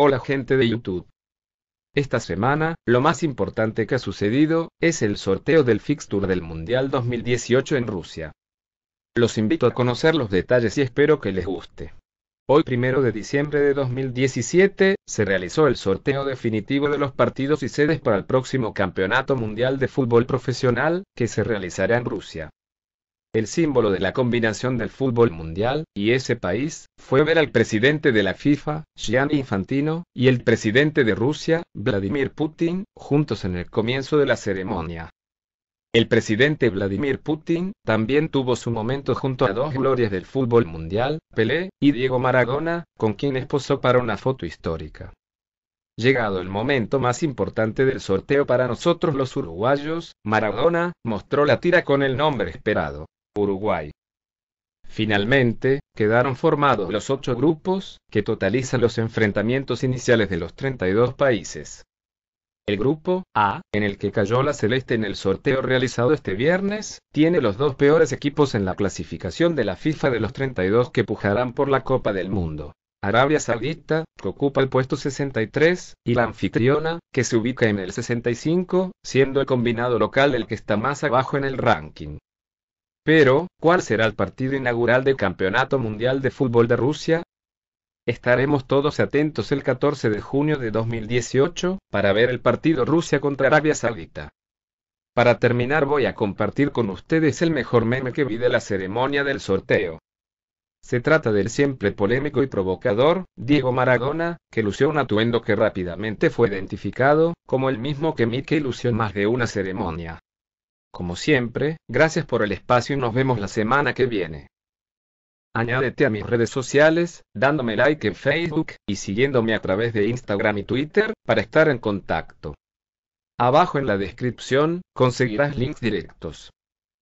Hola gente de YouTube. Esta semana, lo más importante que ha sucedido, es el sorteo del fixture del Mundial 2018 en Rusia. Los invito a conocer los detalles y espero que les guste. Hoy, 1 de diciembre de 2017, se realizó el sorteo definitivo de los partidos y sedes para el próximo Campeonato Mundial de Fútbol Profesional, que se realizará en Rusia el símbolo de la combinación del fútbol mundial, y ese país, fue ver al presidente de la FIFA, Gianni Infantino, y el presidente de Rusia, Vladimir Putin, juntos en el comienzo de la ceremonia. El presidente Vladimir Putin también tuvo su momento junto a dos glorias del fútbol mundial, Pelé y Diego Maradona, con quienes posó para una foto histórica. Llegado el momento más importante del sorteo para nosotros los uruguayos, Maradona mostró la tira con el nombre esperado. Uruguay. Finalmente, quedaron formados los ocho grupos, que totalizan los enfrentamientos iniciales de los 32 países. El grupo A, en el que cayó la Celeste en el sorteo realizado este viernes, tiene los dos peores equipos en la clasificación de la FIFA de los 32 que pujarán por la Copa del Mundo. Arabia Saudita, que ocupa el puesto 63, y la anfitriona, que se ubica en el 65, siendo el combinado local el que está más abajo en el ranking. Pero, ¿cuál será el partido inaugural del Campeonato Mundial de Fútbol de Rusia? Estaremos todos atentos el 14 de junio de 2018 para ver el partido Rusia contra Arabia Saudita. Para terminar voy a compartir con ustedes el mejor meme que vi de la ceremonia del sorteo. Se trata del siempre polémico y provocador, Diego Maradona, que lució un atuendo que rápidamente fue identificado como el mismo que Mickey lució en más de una ceremonia. Como siempre, gracias por el espacio y nos vemos la semana que viene. Añádete a mis redes sociales, dándome like en Facebook y siguiéndome a través de Instagram y Twitter para estar en contacto. Abajo en la descripción conseguirás links directos.